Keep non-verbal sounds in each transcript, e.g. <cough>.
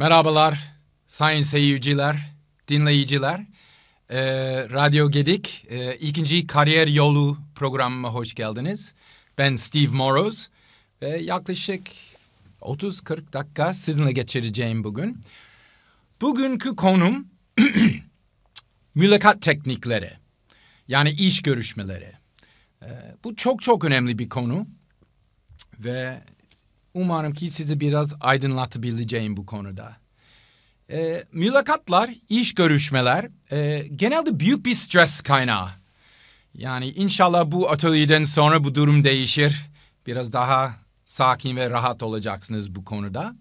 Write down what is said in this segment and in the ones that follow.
Merhabalar sayın seyirciler, dinleyiciler. Ee, Radyo Gedik e, ikinci kariyer yolu programıma hoş geldiniz. Ben Steve Morrows ve yaklaşık 30-40 dakika sizinle geçireceğim bugün. Bugünkü konum <clears throat> mülakat teknikleri yani iş görüşmeleri. Ee, bu çok çok önemli bir konu ve Umarım ki sizi biraz aydınlatabileceğim bu konuda. E, mülakatlar, iş görüşmeler e, genelde büyük bir stres kaynağı. Yani inşallah bu atölyeden sonra bu durum değişir. Biraz daha sakin ve rahat olacaksınız bu konuda.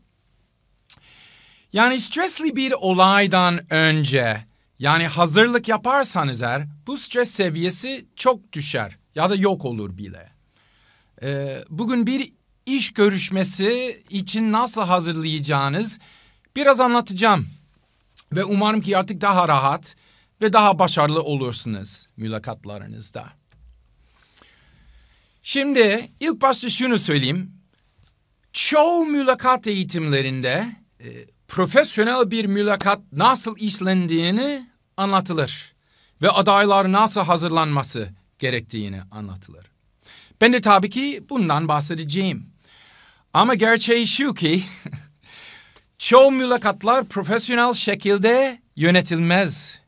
Yani stresli bir olaydan önce yani hazırlık yaparsanız eğer bu stres seviyesi çok düşer ya da yok olur bile. Ee, bugün bir iş görüşmesi için nasıl hazırlayacağınız biraz anlatacağım. Ve umarım ki artık daha rahat ve daha başarılı olursunuz mülakatlarınızda. Şimdi ilk başta şunu söyleyeyim. Çoğu mülakat eğitimlerinde e, profesyonel bir mülakat nasıl işlendiğini anlatılır ve adaylar nasıl hazırlanması gerektiğini anlatılır. Ben de tabii ki bundan bahsedeceğim. Ama gerçeği şu ki <laughs> çoğu mülakatlar profesyonel şekilde yönetilmez.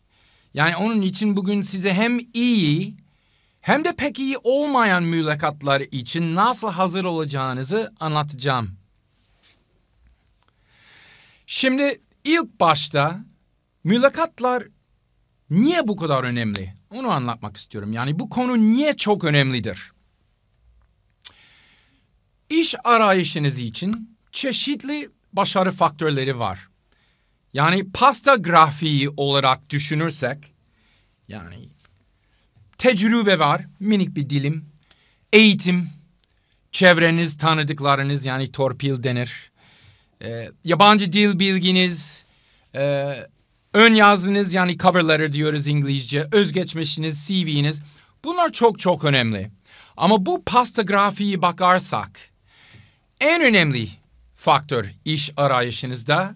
Yani onun için bugün size hem iyi hem de pek iyi olmayan mülakatlar için nasıl hazır olacağınızı anlatacağım. Şimdi ilk başta mülakatlar niye bu kadar önemli? Onu anlatmak istiyorum. Yani bu konu niye çok önemlidir? İş arayışınız için çeşitli başarı faktörleri var. Yani pasta grafiği olarak düşünürsek yani tecrübe var, minik bir dilim, eğitim, çevreniz, tanıdıklarınız yani torpil denir. Ee, yabancı dil bilginiz, e, ön yazınız yani cover letter diyoruz İngilizce, özgeçmişiniz, CV'niz bunlar çok çok önemli. Ama bu pasta grafiği bakarsak en önemli faktör iş arayışınızda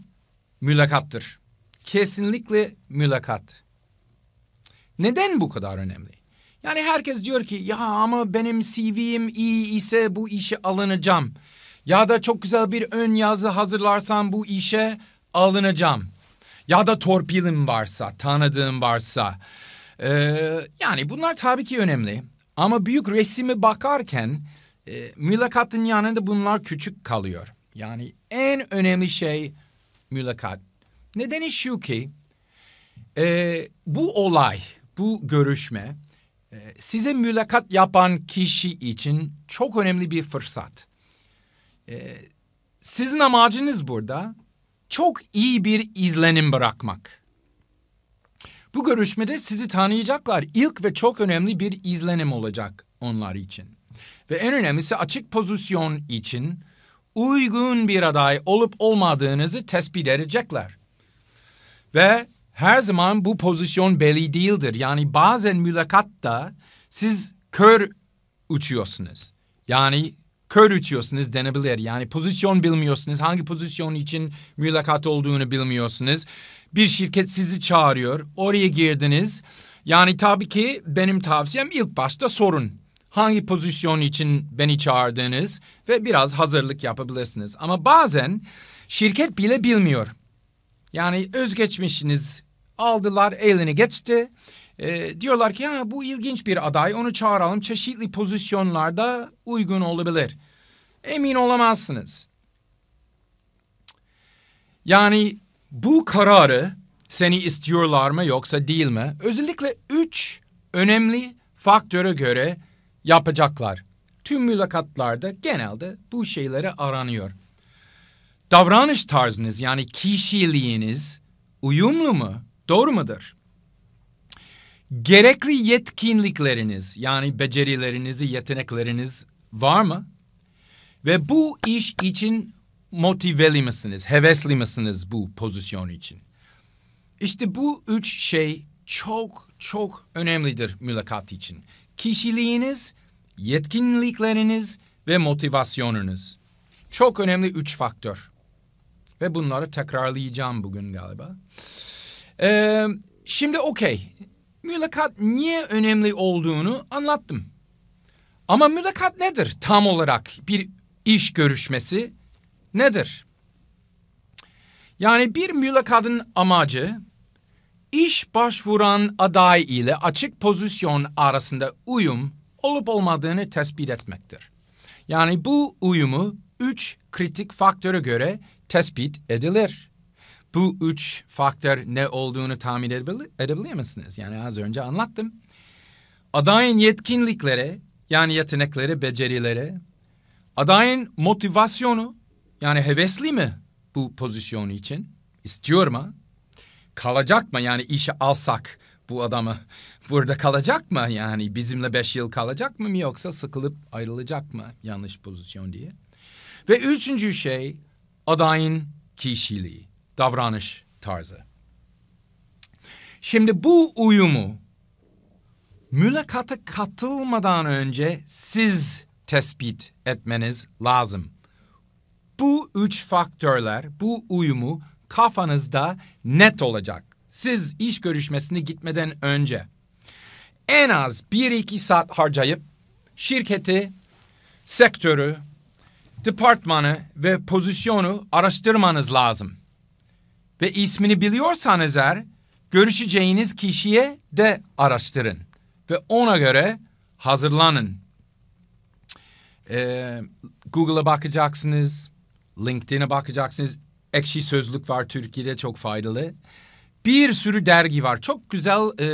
mülakattır. Kesinlikle mülakat. Neden bu kadar önemli? Yani herkes diyor ki ya ama benim CV'im iyi ise bu işe alınacağım. Ya da çok güzel bir ön yazı hazırlarsam bu işe alınacağım. Ya da torpilim varsa, tanıdığım varsa. Ee, yani bunlar tabii ki önemli. Ama büyük resimi bakarken e, mülakatın yanında bunlar küçük kalıyor. Yani en önemli şey mülakat. Nedeni şu ki e, bu olay, bu görüşme e, size mülakat yapan kişi için çok önemli bir fırsat. E, sizin amacınız burada çok iyi bir izlenim bırakmak. Bu görüşmede sizi tanıyacaklar. İlk ve çok önemli bir izlenim olacak onlar için ve en önemlisi açık pozisyon için uygun bir aday olup olmadığınızı tespit edecekler. Ve her zaman bu pozisyon belli değildir. Yani bazen mülakatta siz kör uçuyorsunuz. Yani kör uçuyorsunuz denebilir. Yani pozisyon bilmiyorsunuz. Hangi pozisyon için mülakat olduğunu bilmiyorsunuz. Bir şirket sizi çağırıyor. Oraya girdiniz. Yani tabii ki benim tavsiyem ilk başta sorun hangi pozisyon için beni çağırdığınız ve biraz hazırlık yapabilirsiniz. Ama bazen şirket bile bilmiyor. Yani özgeçmişiniz aldılar elini geçti. E, diyorlar ki ha bu ilginç bir aday onu çağıralım çeşitli pozisyonlarda uygun olabilir. Emin olamazsınız. Yani bu kararı seni istiyorlar mı yoksa değil mi? Özellikle üç önemli faktöre göre yapacaklar. Tüm mülakatlarda genelde bu şeylere aranıyor. Davranış tarzınız yani kişiliğiniz uyumlu mu? Doğru mudur? Gerekli yetkinlikleriniz yani becerilerinizi, yetenekleriniz var mı? Ve bu iş için motiveli misiniz, hevesli misiniz bu pozisyon için? İşte bu üç şey çok çok önemlidir mülakat için kişiliğiniz, yetkinlikleriniz ve motivasyonunuz. Çok önemli üç faktör. Ve bunları tekrarlayacağım bugün galiba. Ee, şimdi okey. Mülakat niye önemli olduğunu anlattım. Ama mülakat nedir tam olarak? Bir iş görüşmesi nedir? Yani bir mülakatın amacı İş başvuran aday ile açık pozisyon arasında uyum olup olmadığını tespit etmektir. Yani bu uyumu üç kritik faktöre göre tespit edilir. Bu üç faktör ne olduğunu tahmin edebili edebiliyor musunuz? Yani az önce anlattım. Adayın yetkinliklere, yani yeteneklere, becerilere, adayın motivasyonu, yani hevesli mi bu pozisyon için, istiyor mu? kalacak mı yani işe alsak bu adamı burada kalacak mı yani bizimle beş yıl kalacak mı yoksa sıkılıp ayrılacak mı yanlış pozisyon diye. Ve üçüncü şey adayın kişiliği, davranış tarzı. Şimdi bu uyumu mülakata katılmadan önce siz tespit etmeniz lazım. Bu üç faktörler bu uyumu kafanızda net olacak. Siz iş görüşmesine gitmeden önce en az bir iki saat harcayıp şirketi, sektörü, departmanı ve pozisyonu araştırmanız lazım. Ve ismini biliyorsanız eğer görüşeceğiniz kişiye de araştırın ve ona göre hazırlanın. Ee, Google'a bakacaksınız, LinkedIn'e bakacaksınız, Ekşi Sözlük var Türkiye'de çok faydalı. Bir sürü dergi var. Çok güzel e,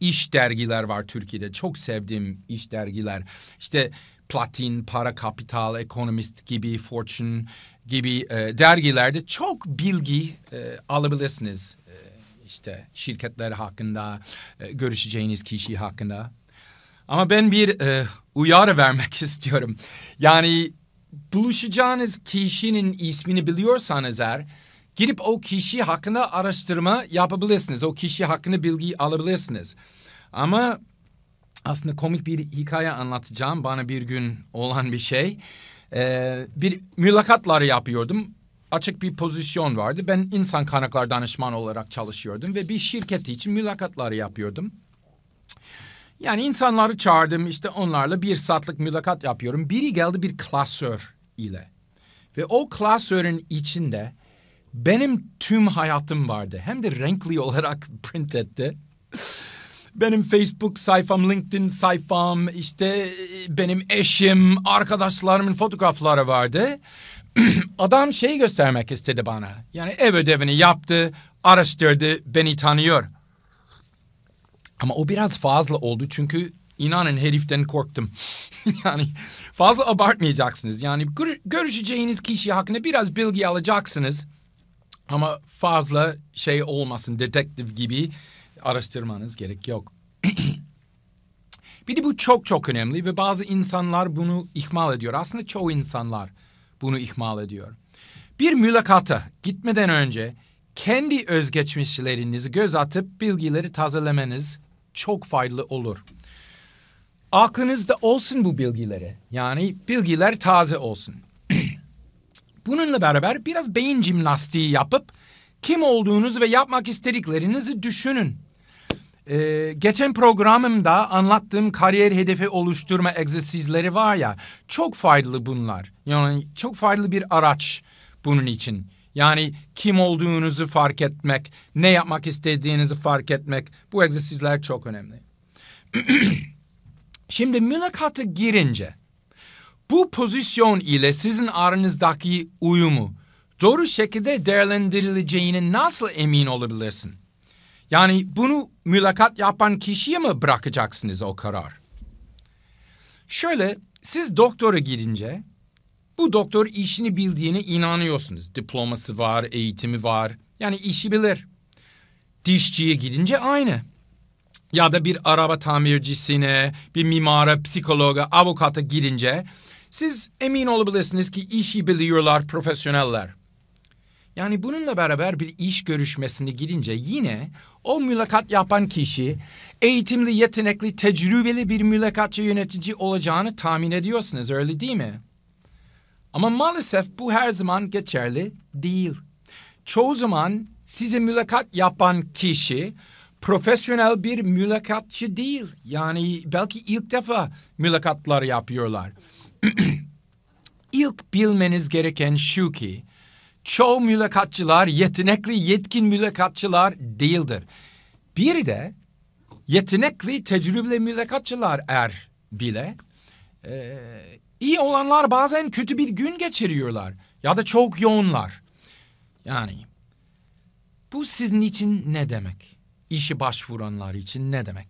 iş dergiler var Türkiye'de. Çok sevdiğim iş dergiler. İşte Platin, Para Kapital, Economist gibi, Fortune gibi e, dergilerde çok bilgi e, alabilirsiniz. E, işte şirketler hakkında, e, görüşeceğiniz kişi hakkında. Ama ben bir e, uyarı vermek <laughs> istiyorum. Yani buluşacağınız kişinin ismini biliyorsanız eğer girip o kişi hakkında araştırma yapabilirsiniz. O kişi hakkında bilgi alabilirsiniz. Ama aslında komik bir hikaye anlatacağım. Bana bir gün olan bir şey. Ee, bir mülakatlar yapıyordum. Açık bir pozisyon vardı. Ben insan kaynakları danışman olarak çalışıyordum ve bir şirketi için mülakatları yapıyordum. Yani insanları çağırdım işte onlarla bir saatlik mülakat yapıyorum. Biri geldi bir klasör ile. Ve o klasörün içinde benim tüm hayatım vardı. Hem de renkli olarak <laughs> print etti. benim Facebook sayfam, LinkedIn sayfam, işte e, benim eşim, arkadaşlarımın fotoğrafları vardı. <clears throat> Adam şey göstermek istedi bana. Yani ev ödevini yaptı, araştırdı, beni tanıyor. Ama o biraz fazla oldu çünkü inanın heriften korktum. <laughs> yani fazla abartmayacaksınız. Yani görüşeceğiniz kişi hakkında biraz bilgi alacaksınız. Ama fazla şey olmasın detektif gibi araştırmanız gerek yok. <clears throat> bir de bu çok çok önemli ve bazı insanlar bunu ihmal ediyor. Aslında çoğu insanlar bunu ihmal ediyor. Bir mülakata gitmeden önce kendi özgeçmişlerinizi göz atıp bilgileri tazelemeniz çok faydalı olur. Aklınızda olsun bu bilgileri. Yani bilgiler taze olsun. <clears throat> Bununla beraber biraz beyin jimnastiği yapıp kim olduğunuzu ve yapmak istediklerinizi düşünün. Ee, geçen programımda anlattığım kariyer hedefi oluşturma egzersizleri var ya çok faydalı bunlar. Yani çok faydalı bir araç bunun için. Yani kim olduğunuzu fark etmek, ne yapmak istediğinizi fark etmek bu egzersizler çok önemli. <clears throat> Şimdi mülakata girince bu pozisyon ile sizin aranızdaki uyumu doğru şekilde değerlendirileceğini nasıl emin olabilirsin? Yani bunu mülakat yapan kişiye mi bırakacaksınız o karar? Şöyle siz doktora gidince bu doktor işini bildiğine inanıyorsunuz. Diploması var, eğitimi var. Yani işi bilir. Dişçiye gidince aynı. Ya da bir araba tamircisine, bir mimara, psikologa, avukata girince, siz emin olabilirsiniz ki işi biliyorlar profesyoneller. Yani bununla beraber bir iş görüşmesine girince yine o mülakat yapan kişi eğitimli, yetenekli, tecrübeli bir mülakatçı yönetici olacağını tahmin ediyorsunuz öyle değil mi? Ama maalesef bu her zaman geçerli değil. Çoğu zaman size mülakat yapan kişi profesyonel bir mülakatçı değil. Yani belki ilk defa mülakatlar yapıyorlar. <clears throat> İlk bilmeniz gereken şu ki çoğu mülakatçılar yetenekli yetkin mülakatçılar değildir. Bir de yetenekli tecrübeli mülakatçılar er bile e, İyi olanlar bazen kötü bir gün geçiriyorlar ya da çok yoğunlar. Yani bu sizin için ne demek? İşi başvuranlar için ne demek?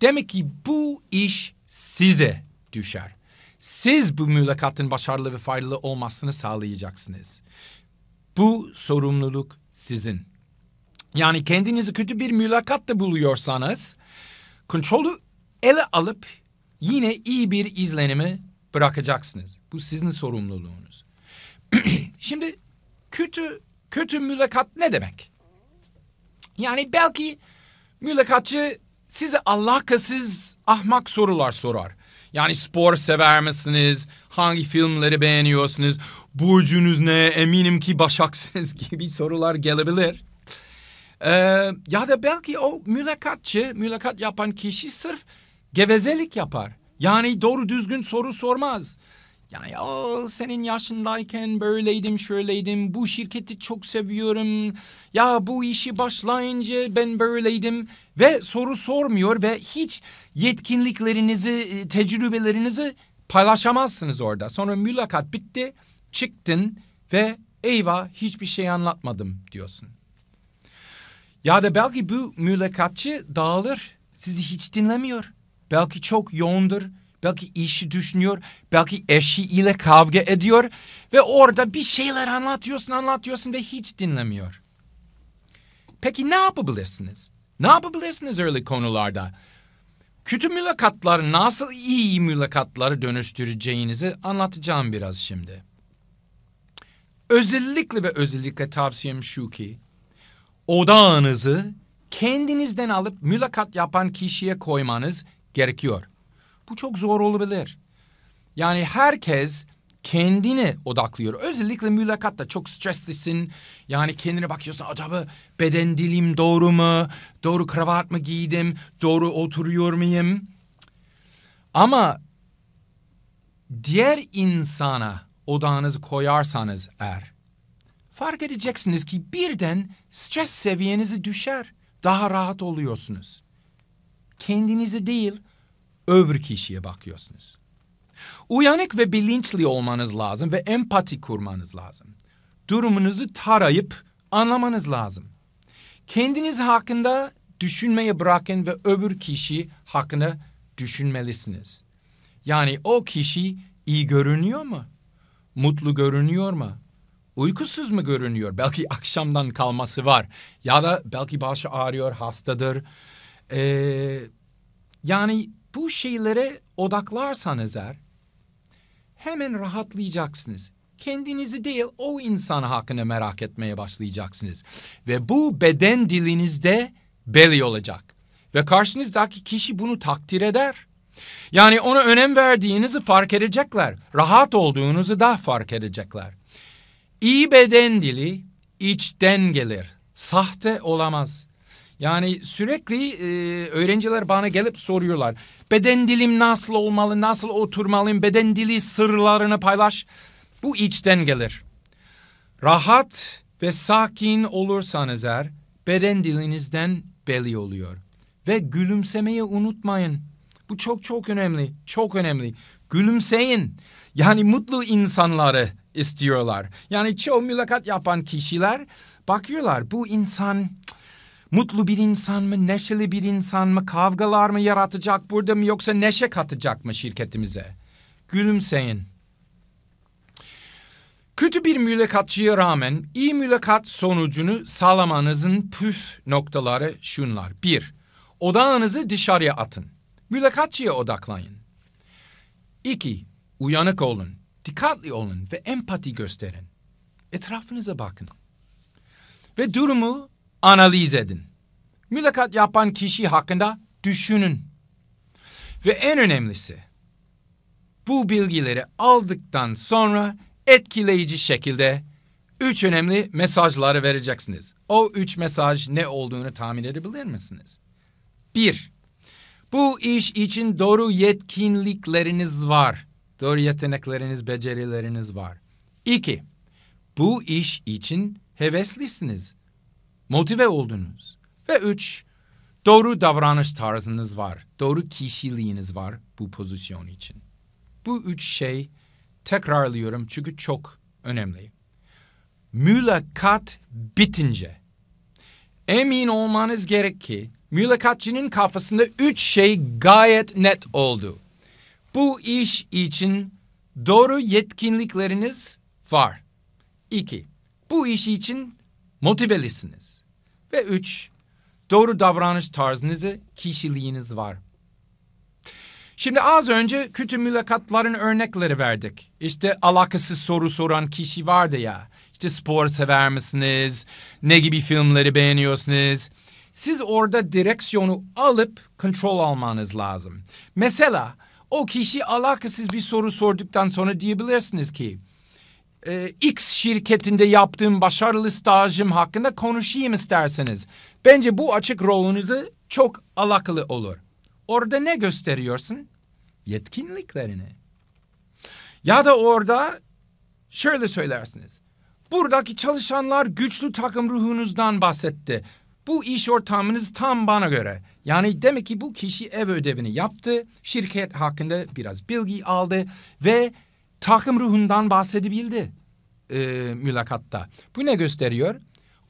Demek ki bu iş size düşer. Siz bu mülakatın başarılı ve faydalı olmasını sağlayacaksınız. Bu sorumluluk sizin. Yani kendinizi kötü bir mülakatta buluyorsanız kontrolü ele alıp yine iyi bir izlenimi bırakacaksınız. Bu sizin sorumluluğunuz. <clears throat> Şimdi kötü kötü mülakat ne demek? Yani belki mülakatçı size alakasız ahmak sorular sorar. Yani spor sever misiniz? Hangi filmleri beğeniyorsunuz? Burcunuz ne? Eminim ki başaksınız <laughs> gibi sorular gelebilir. Ee, ya da belki o mülakatçı, mülakat yapan kişi sırf gevezelik yapar. Yani doğru düzgün soru sormaz. Yani Aa, senin yaşındayken böyleydim şöyleydim bu şirketi çok seviyorum ya bu işi başlayınca ben böyleydim ve soru sormuyor ve hiç yetkinliklerinizi e, tecrübelerinizi paylaşamazsınız orada. Sonra mülakat bitti çıktın ve eyvah hiçbir şey anlatmadım diyorsun. Ya da belki bu mülakatçı dağılır sizi hiç dinlemiyor Belki çok yoğundur. Belki işi düşünüyor. Belki eşi ile kavga ediyor. Ve orada bir şeyler anlatıyorsun anlatıyorsun ve hiç dinlemiyor. Peki ne yapabilirsiniz? Ne yapabilirsiniz öyle konularda? Kötü mülakatları nasıl iyi mülakatları dönüştüreceğinizi anlatacağım biraz şimdi. Özellikle ve özellikle tavsiyem şu ki odağınızı kendinizden alıp mülakat yapan kişiye koymanız gerekiyor. Bu çok zor olabilir. Yani herkes kendini odaklıyor. Özellikle mülakatta çok streslisin. Yani kendine bakıyorsun acaba beden dilim doğru mu? Doğru kravat mı giydim? Doğru oturuyor muyum? Ama diğer insana odağınızı koyarsanız eğer fark edeceksiniz ki birden stres seviyenizi düşer. Daha rahat oluyorsunuz. Kendinizi değil öbür kişiye bakıyorsunuz. Uyanık ve bilinçli olmanız lazım ve empati kurmanız lazım. Durumunuzu tarayıp anlamanız lazım. Kendiniz hakkında düşünmeye bırakın ve öbür kişi hakkında düşünmelisiniz. Yani o kişi iyi görünüyor mu? Mutlu görünüyor mu? Uykusuz mu görünüyor? Belki akşamdan kalması var ya da belki başı ağrıyor, hastadır ee, yani bu şeylere odaklarsanız eğer hemen rahatlayacaksınız. Kendinizi değil o insan hakkında merak etmeye başlayacaksınız. Ve bu beden dilinizde belli olacak. Ve karşınızdaki kişi bunu takdir eder. Yani ona önem verdiğinizi fark edecekler. Rahat olduğunuzu da fark edecekler. İyi beden dili içten gelir. Sahte olamaz. Yani sürekli e, öğrenciler bana gelip soruyorlar. Beden dilim nasıl olmalı, nasıl oturmalıyım, beden dili sırlarını paylaş. Bu içten gelir. Rahat ve sakin olursanız eğer beden dilinizden belli oluyor. Ve gülümsemeyi unutmayın. Bu çok çok önemli, çok önemli. Gülümseyin. Yani mutlu insanları istiyorlar. Yani çoğu mülakat yapan kişiler bakıyorlar bu insan Mutlu bir insan mı, neşeli bir insan mı, kavgalar mı yaratacak burada mı yoksa neşe katacak mı şirketimize? Gülümseyin. Kötü bir mülakatçıya rağmen iyi mülakat sonucunu sağlamanızın püf noktaları şunlar. Bir, odağınızı dışarıya atın. Mülakatçıya odaklayın. İki, uyanık olun. Dikkatli olun ve empati gösterin. Etrafınıza bakın. Ve durumu analiz edin. Mülakat yapan kişi hakkında düşünün. Ve en önemlisi bu bilgileri aldıktan sonra etkileyici şekilde üç önemli mesajları vereceksiniz. O üç mesaj ne olduğunu tahmin edebilir misiniz? Bir, bu iş için doğru yetkinlikleriniz var. Doğru yetenekleriniz, becerileriniz var. İki, bu iş için heveslisiniz motive oldunuz. Ve üç, doğru davranış tarzınız var. Doğru kişiliğiniz var bu pozisyon için. Bu üç şey tekrarlıyorum çünkü çok önemli. Mülakat bitince emin olmanız gerek ki mülakatçının kafasında üç şey gayet net oldu. Bu iş için doğru yetkinlikleriniz var. İki, bu iş için motivelisiniz. Ve üç, doğru davranış tarzınızı, kişiliğiniz var. Şimdi az önce kötü mülakatların örnekleri verdik. İşte alakasız soru soran kişi vardı ya. İşte spor sever misiniz? Ne gibi filmleri beğeniyorsunuz? Siz orada direksiyonu alıp kontrol almanız lazım. Mesela o kişi alakasız bir soru sorduktan sonra diyebilirsiniz ki e, X şirketinde yaptığım başarılı stajım hakkında konuşayım isterseniz. Bence bu açık rolünüzü çok alakalı olur. Orada ne gösteriyorsun? Yetkinliklerini. Ya da orada şöyle söylersiniz. Buradaki çalışanlar güçlü takım ruhunuzdan bahsetti. Bu iş ortamınız tam bana göre. Yani demek ki bu kişi ev ödevini yaptı, şirket hakkında biraz bilgi aldı ve takım ruhundan bahsedebildi e, mülakatta. Bu ne gösteriyor?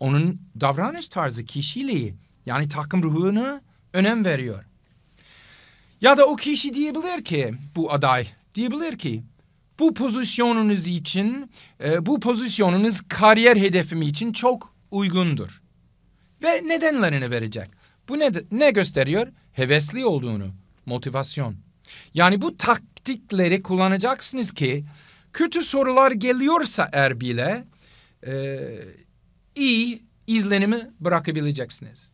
Onun davranış tarzı kişiliği yani takım ruhunu önem veriyor. Ya da o kişi diyebilir ki bu aday diyebilir ki bu pozisyonunuz için e, bu pozisyonunuz kariyer hedefimi için çok uygundur. Ve nedenlerini verecek. Bu ne, ne gösteriyor? Hevesli olduğunu, motivasyon. Yani bu taktikleri kullanacaksınız ki kötü sorular geliyorsa eğer bile e, iyi izlenimi bırakabileceksiniz.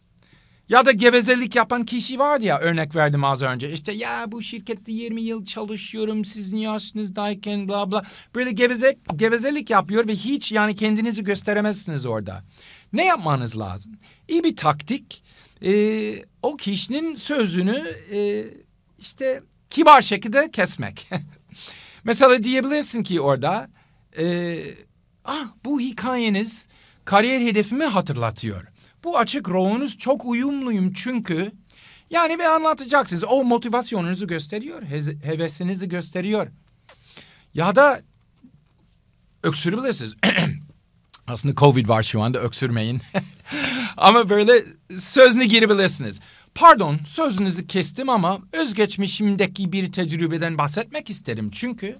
Ya da gevezelik yapan kişi var ya örnek verdim az önce. İşte ya bu şirkette 20 yıl çalışıyorum sizin yaşınızdayken bla bla. Böyle gevezek, gevezelik yapıyor ve hiç yani kendinizi gösteremezsiniz orada. Ne yapmanız lazım? İyi bir taktik. Ee, o kişinin sözünü e, işte kibar şekilde kesmek. <laughs> Mesela diyebilirsin ki orada e, ah bu hikayeniz kariyer hedefimi hatırlatıyor. Bu açık rolünüz çok uyumluyum çünkü yani bir anlatacaksınız. O motivasyonunuzu gösteriyor, hevesinizi gösteriyor. Ya da öksürebilirsiniz. <clears throat> Aslında Covid var şu anda öksürmeyin. <laughs> Ama böyle sözünü girebilirsiniz. Pardon, sözünüzü kestim ama özgeçmişimdeki bir tecrübeden bahsetmek isterim. Çünkü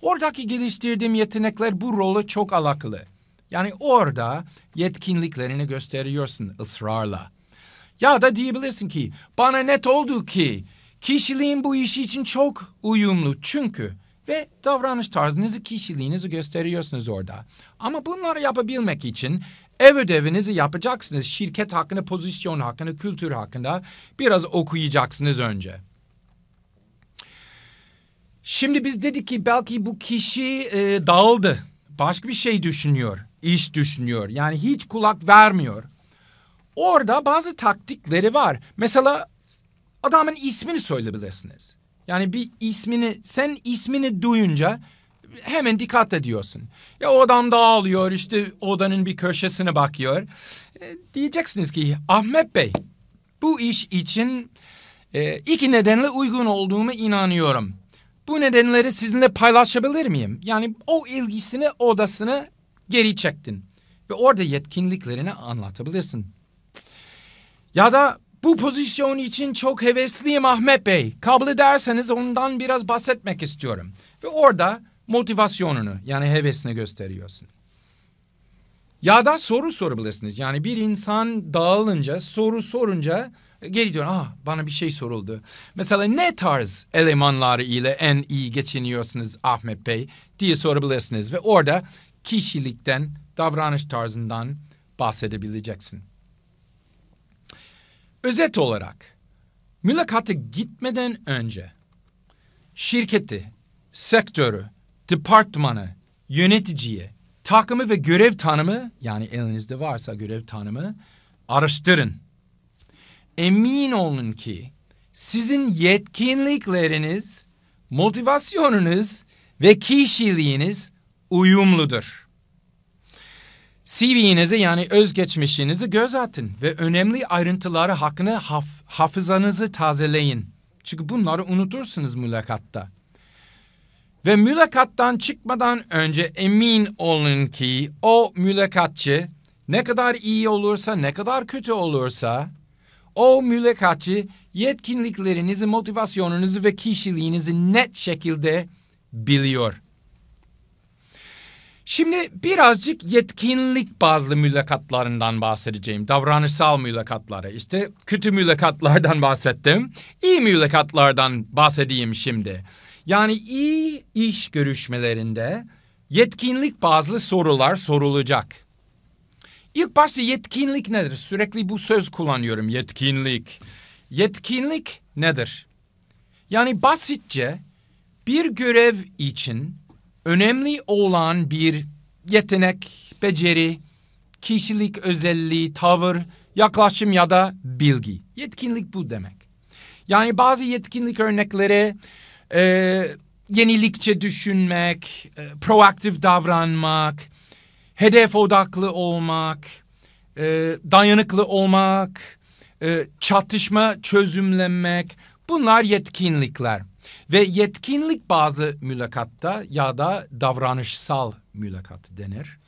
oradaki geliştirdiğim yetenekler bu rolü çok alakalı. Yani orada yetkinliklerini gösteriyorsun ısrarla. Ya da diyebilirsin ki bana net oldu ki kişiliğin bu işi için çok uyumlu çünkü ve davranış tarzınızı, kişiliğinizi gösteriyorsunuz orada. Ama bunları yapabilmek için Ev ödevinizi yapacaksınız. Şirket hakkında, pozisyon hakkında, kültür hakkında biraz okuyacaksınız önce. Şimdi biz dedik ki belki bu kişi e, dağıldı. Başka bir şey düşünüyor, iş düşünüyor. Yani hiç kulak vermiyor. Orada bazı taktikleri var. Mesela adamın ismini söyleyebilirsiniz. Yani bir ismini, sen ismini duyunca hemen dikkat ediyorsun. Ya o adam işte odanın bir köşesine bakıyor. E, diyeceksiniz ki Ahmet Bey bu iş için e, iki nedenle uygun olduğumu inanıyorum. Bu nedenleri sizinle paylaşabilir miyim? Yani o ilgisini odasını geri çektin ve orada yetkinliklerini anlatabilirsin. Ya da bu pozisyon için çok hevesliyim Ahmet Bey. Kabul ederseniz ondan biraz bahsetmek istiyorum. Ve orada motivasyonunu yani hevesini gösteriyorsun. Ya da soru sorabilirsiniz. Yani bir insan dağılınca, soru sorunca e, geri dön. Ah bana bir şey soruldu. Mesela ne tarz elemanları ile en iyi geçiniyorsunuz Ahmet Bey diye sorabilirsiniz. Ve orada kişilikten, davranış tarzından bahsedebileceksin. Özet olarak mülakatı gitmeden önce şirketi, sektörü, departmanı, yöneticiye, takımı ve görev tanımı yani elinizde varsa görev tanımı araştırın. Emin olun ki sizin yetkinlikleriniz, motivasyonunuz ve kişiliğiniz uyumludur. CV'nizi yani özgeçmişinizi göz atın ve önemli ayrıntıları hakkında haf hafızanızı tazeleyin. Çünkü bunları unutursunuz mülakatta. Ve mülakattan çıkmadan önce emin olun ki o mülakatçı ne kadar iyi olursa ne kadar kötü olursa o mülakatçı yetkinliklerinizi, motivasyonunuzu ve kişiliğinizi net şekilde biliyor. Şimdi birazcık yetkinlik bazlı mülakatlarından bahsedeceğim. Davranışsal mülakatları. işte kötü mülakatlardan bahsettim. İyi mülakatlardan bahsedeyim şimdi. Yani iyi iş görüşmelerinde yetkinlik bazlı sorular sorulacak. İlk başta yetkinlik nedir? Sürekli bu söz kullanıyorum yetkinlik. Yetkinlik nedir? Yani basitçe bir görev için önemli olan bir yetenek, beceri, kişilik özelliği, tavır, yaklaşım ya da bilgi. Yetkinlik bu demek. Yani bazı yetkinlik örnekleri e, yenilikçe düşünmek, e, proaktif davranmak, hedef odaklı olmak, e, dayanıklı olmak, e, çatışma çözümlemek bunlar yetkinlikler. Ve yetkinlik bazı mülakatta ya da davranışsal mülakat denir.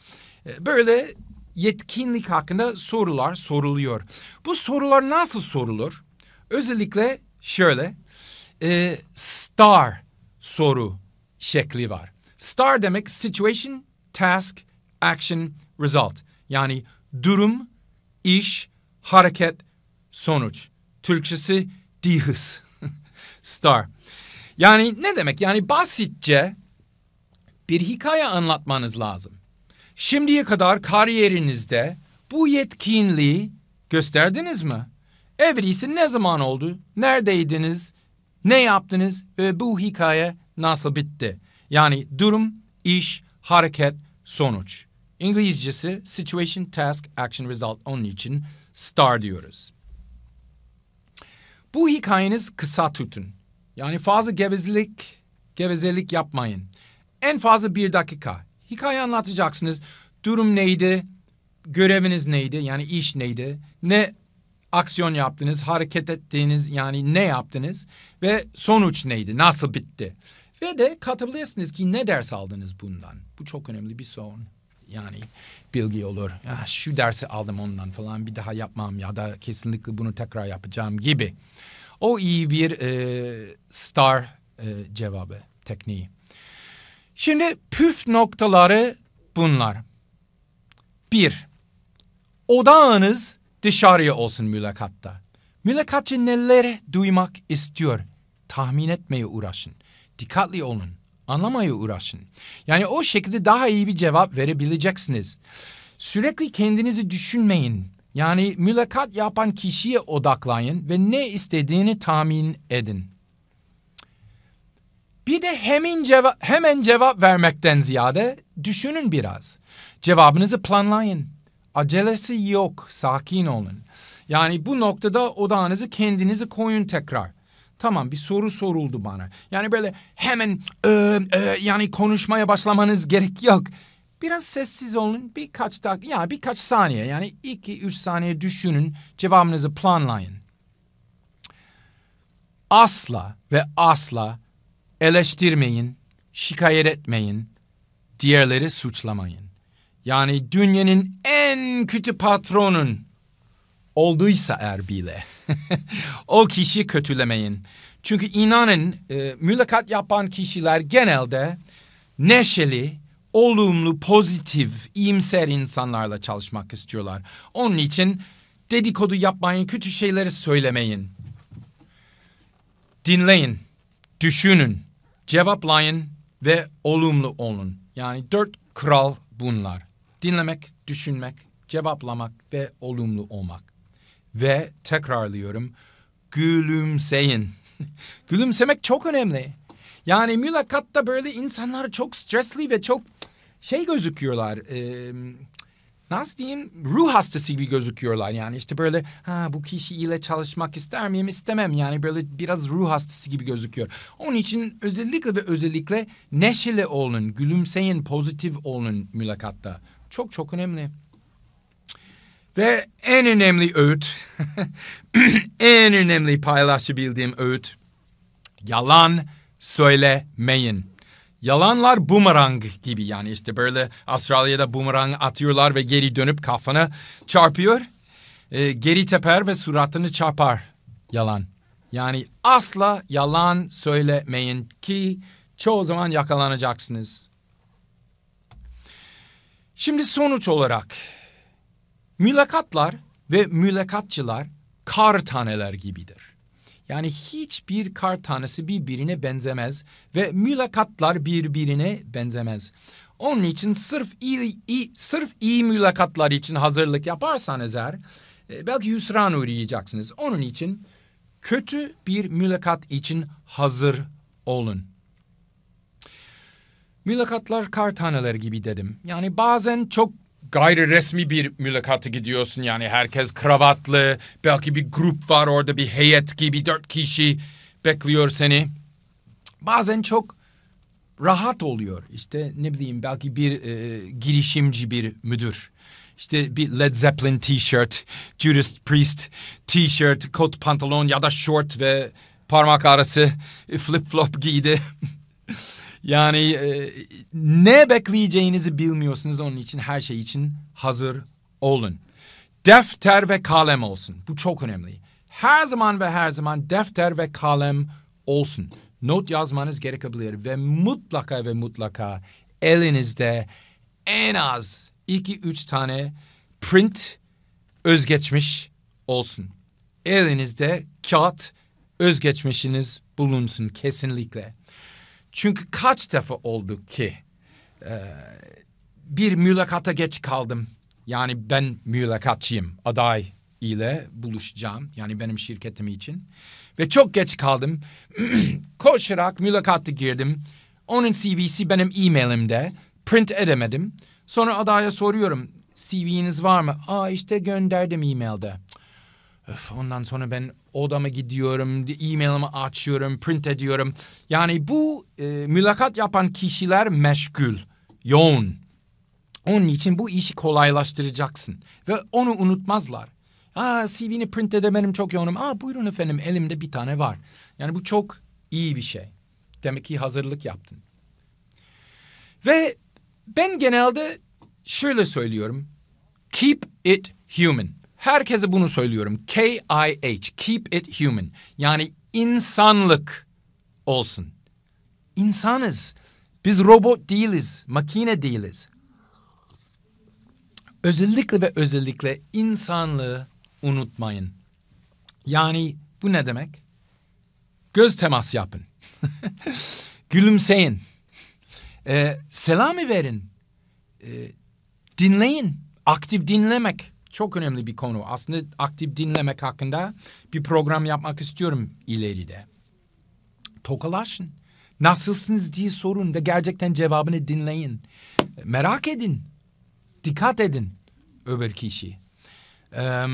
E, böyle yetkinlik hakkında sorular soruluyor. Bu sorular nasıl sorulur? Özellikle şöyle e, STAR soru şekli var. STAR demek situation, task, action, result. Yani durum, iş, hareket, sonuç. Türkçesi dihis. <laughs> STAR. Yani ne demek? Yani basitçe bir hikaye anlatmanız lazım. Şimdiye kadar kariyerinizde bu yetkinliği gösterdiniz mi? Evrisi ne zaman oldu? Neredeydiniz? Ne yaptınız ve bu hikaye nasıl bitti? Yani durum, iş, hareket, sonuç. İngilizcesi situation, task, action, result onun için star diyoruz. Bu hikayeniz kısa tutun. Yani fazla gevezelik, gevezelik yapmayın. En fazla bir dakika. Hikaye anlatacaksınız. Durum neydi? Göreviniz neydi? Yani iş neydi? Ne aksiyon yaptınız, hareket ettiğiniz yani ne yaptınız ve sonuç neydi, nasıl bitti? Ve de katabilirsiniz ki ne ders aldınız bundan? Bu çok önemli bir son, Yani bilgi olur. Ya şu dersi aldım ondan falan bir daha yapmam ya da kesinlikle bunu tekrar yapacağım gibi. O iyi bir e, star e, cevabı, tekniği. Şimdi püf noktaları bunlar. Bir, odağınız dışarıya olsun mülakatta. Mülakatçı neler duymak istiyor tahmin etmeye uğraşın. Dikkatli olun, anlamaya uğraşın. Yani o şekilde daha iyi bir cevap verebileceksiniz. Sürekli kendinizi düşünmeyin. Yani mülakat yapan kişiye odaklayın ve ne istediğini tahmin edin. Bir de hemen cevap, hemen cevap vermekten ziyade düşünün biraz. Cevabınızı planlayın. Acelesi yok. Sakin olun. Yani bu noktada odağınızı kendinizi koyun tekrar. Tamam bir soru soruldu bana. Yani böyle hemen e, e, yani konuşmaya başlamanız gerek yok. Biraz sessiz olun birkaç dakika yani birkaç saniye yani iki üç saniye düşünün cevabınızı planlayın. Asla ve asla eleştirmeyin, şikayet etmeyin, diğerleri suçlamayın yani dünyanın en kötü patronun olduysa eğer bile <laughs> o kişiyi kötülemeyin. Çünkü inanın e, mülakat yapan kişiler genelde neşeli, olumlu, pozitif, iyimser insanlarla çalışmak istiyorlar. Onun için dedikodu yapmayın, kötü şeyleri söylemeyin. Dinleyin, düşünün, cevaplayın ve olumlu olun. Yani dört kral bunlar. Dinlemek, düşünmek, cevaplamak ve olumlu olmak. Ve tekrarlıyorum, gülümseyin. <laughs> Gülümsemek çok önemli. Yani mülakatta böyle insanlar çok stresli ve çok şey gözüküyorlar. E, nasıl diyeyim ruh hastası gibi gözüküyorlar yani işte böyle ha bu ile çalışmak ister miyim istemem yani böyle biraz ruh hastası gibi gözüküyor. Onun için özellikle ve özellikle neşeli olun, gülümseyin, pozitif olun mülakatta çok çok önemli. Ve en önemli öğüt, <laughs> en önemli paylaşabildiğim öğüt, yalan söylemeyin. Yalanlar bumerang gibi yani işte böyle Avustralya'da bumerang atıyorlar ve geri dönüp kafana çarpıyor. E, geri teper ve suratını çarpar yalan. Yani asla yalan söylemeyin ki çoğu zaman yakalanacaksınız. Şimdi sonuç olarak mülakatlar ve mülakatçılar kar taneler gibidir. Yani hiçbir kar tanesi birbirine benzemez ve mülakatlar birbirine benzemez. Onun için sırf iyi, iyi sırf iyi mülakatlar için hazırlık yaparsanız eğer e, belki hüsran uğrayacaksınız. Onun için kötü bir mülakat için hazır olun. Mülakatlar kar taneleri gibi dedim. Yani bazen çok gayri resmi bir mülakata gidiyorsun yani herkes kravatlı. Belki bir grup var orada bir heyet gibi dört kişi bekliyor seni. Bazen çok rahat oluyor. İşte ne bileyim belki bir e, girişimci bir müdür. İşte bir Led Zeppelin t-shirt, Judas Priest t-shirt, kot pantolon ya da short ve parmak arası flip flop giydi. <laughs> Yani e, ne bekleyeceğinizi bilmiyorsunuz onun için her şey için hazır olun. Defter ve kalem olsun. Bu çok önemli. Her zaman ve her zaman defter ve kalem olsun. Not yazmanız gerekebilir ve mutlaka ve mutlaka elinizde en az iki üç tane print özgeçmiş olsun. Elinizde kağıt özgeçmişiniz bulunsun kesinlikle. Çünkü kaç defa oldu ki e, bir mülakata geç kaldım. Yani ben mülakatçıyım aday ile buluşacağım. Yani benim şirketim için. Ve çok geç kaldım. <clears throat> Koşarak mülakata girdim. Onun CV'si benim e-mailimde. Print edemedim. Sonra adaya soruyorum. CV'niz var mı? Aa işte gönderdim e-mailde. Öf, ondan sonra ben odama gidiyorum, e-mailimi açıyorum, print ediyorum. Yani bu e, mülakat yapan kişiler meşgul, yoğun. Onun için bu işi kolaylaştıracaksın ve onu unutmazlar. Aa CV'ni print edemedim çok yoğunum. Aa buyurun efendim elimde bir tane var. Yani bu çok iyi bir şey. Demek ki hazırlık yaptın. Ve ben genelde şöyle söylüyorum. Keep it human. Herkese bunu söylüyorum. K-I-H, keep it human. Yani insanlık olsun. İnsanız. Biz robot değiliz, makine değiliz. Özellikle ve özellikle insanlığı unutmayın. Yani bu ne demek? Göz temas yapın. <laughs> Gülümseyin. Ee, selamı verin. Ee, dinleyin. Aktif dinlemek çok önemli bir konu. Aslında aktif dinlemek hakkında bir program yapmak istiyorum ileride. Tokalaşın. Nasılsınız diye sorun ve gerçekten cevabını dinleyin. Merak edin. Dikkat edin öbür kişi. Ee,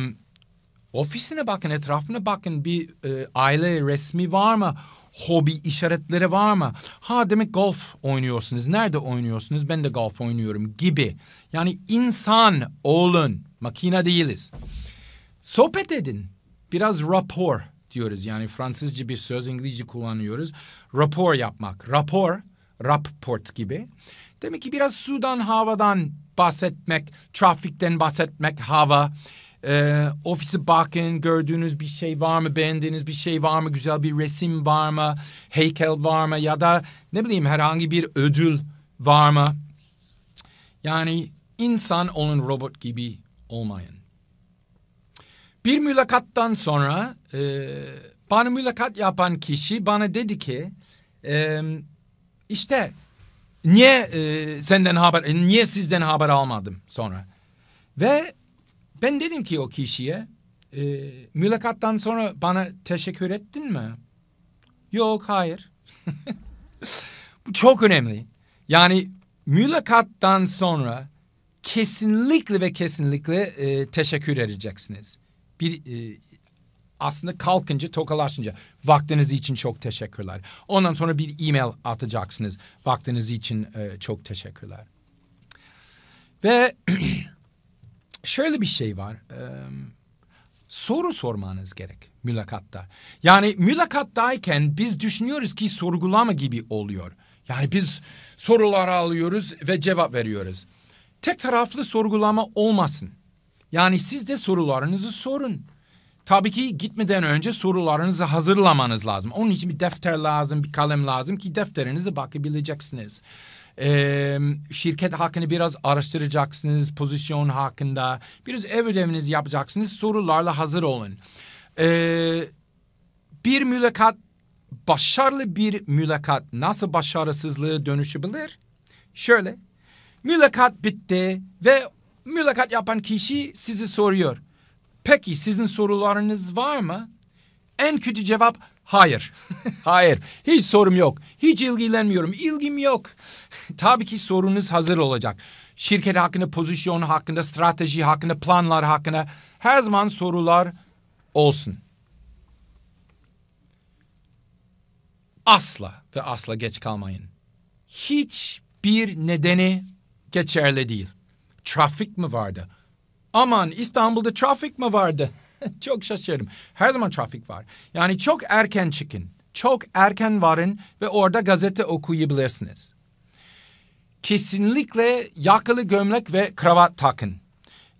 ofisine bakın, etrafına bakın. Bir e, aile resmi var mı? Hobi işaretleri var mı? Ha demek golf oynuyorsunuz. Nerede oynuyorsunuz? Ben de golf oynuyorum gibi. Yani insan olun. Makina değiliz. Sohbet edin. Biraz rapor diyoruz. Yani Fransızca bir söz İngilizce kullanıyoruz. Rapor yapmak. Rapor, rapport gibi. Demek ki biraz sudan, havadan bahsetmek, trafikten bahsetmek, hava. E, ofisi bakın, gördüğünüz bir şey var mı, beğendiğiniz bir şey var mı, güzel bir resim var mı, heykel var mı ya da ne bileyim herhangi bir ödül var mı? Yani insan onun robot gibi olmayın. Bir mülakattan sonra e, bana mülakat yapan kişi bana dedi ki e, işte niye e, senden haber e, niye sizden haber almadım sonra ve ben dedim ki o kişiye e, mülakattan sonra bana teşekkür ettin mi? Yok hayır. <laughs> Bu çok önemli. Yani mülakattan sonra kesinlikle ve kesinlikle e, teşekkür edeceksiniz. Bir e, aslında kalkınca tokalaşınca vaktiniz için çok teşekkürler. Ondan sonra bir e-mail atacaksınız. Vaktiniz için e, çok teşekkürler. Ve <clears throat> şöyle bir şey var. E, soru sormanız gerek mülakatta. Yani mülakattayken biz düşünüyoruz ki sorgulama gibi oluyor. Yani biz sorular alıyoruz ve cevap veriyoruz tek taraflı sorgulama olmasın. Yani siz de sorularınızı sorun. Tabii ki gitmeden önce sorularınızı hazırlamanız lazım. Onun için bir defter lazım, bir kalem lazım ki defterinize bakabileceksiniz. Ee, şirket hakkını biraz araştıracaksınız, pozisyon hakkında. Biraz ev ödevinizi yapacaksınız, sorularla hazır olun. Ee, bir mülakat, başarılı bir mülakat nasıl başarısızlığı dönüşebilir? Şöyle, Mülakat bitti ve mülakat yapan kişi sizi soruyor. Peki sizin sorularınız var mı? En kötü cevap hayır. <laughs> hayır. Hiç sorum yok. Hiç ilgilenmiyorum. İlgim yok. <laughs> Tabii ki sorunuz hazır olacak. Şirket hakkında, pozisyon hakkında, strateji hakkında, planlar hakkında her zaman sorular olsun. Asla ve asla geç kalmayın. Hiçbir nedeni geçerli değil. Trafik mi vardı? Aman İstanbul'da trafik mi vardı? <laughs> çok şaşırdım. Her zaman trafik var. Yani çok erken çıkın. Çok erken varın ve orada gazete okuyabilirsiniz. Kesinlikle yakalı gömlek ve kravat takın.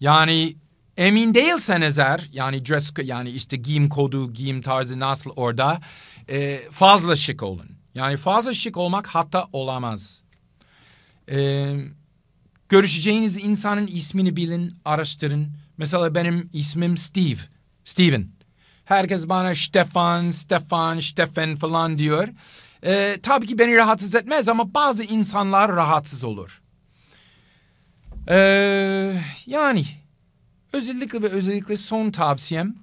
Yani emin değilseniz eğer yani dress yani işte giyim kodu, giyim tarzı nasıl orada e, fazla şık olun. Yani fazla şık olmak hatta olamaz. Eee Görüşeceğiniz insanın ismini bilin, araştırın. Mesela benim ismim Steve, Steven. Herkes bana Stefan, Stefan, Stefan falan diyor. Ee, tabii ki beni rahatsız etmez ama bazı insanlar rahatsız olur. Ee, yani özellikle ve özellikle son tavsiyem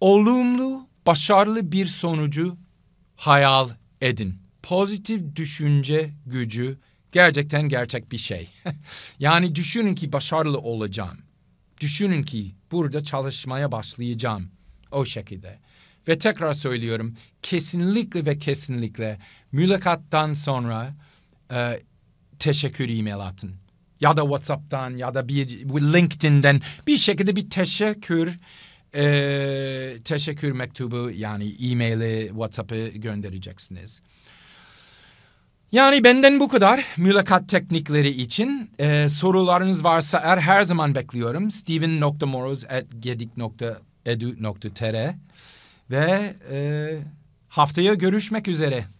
olumlu, başarılı bir sonucu hayal edin. Pozitif düşünce gücü Gerçekten gerçek bir şey. <laughs> yani düşünün ki başarılı olacağım. Düşünün ki burada çalışmaya başlayacağım o şekilde. Ve tekrar söylüyorum kesinlikle ve kesinlikle mülakattan sonra e, teşekkür e-mail atın. Ya da WhatsApp'tan ya da bir LinkedIn'den bir şekilde bir teşekkür e, teşekkür mektubu yani e-maili WhatsApp'ı göndereceksiniz. Yani benden bu kadar mülakat teknikleri için. Ee, sorularınız varsa er her zaman bekliyorum. steven.moroz.gedik.edu.tr Ve e, haftaya görüşmek üzere.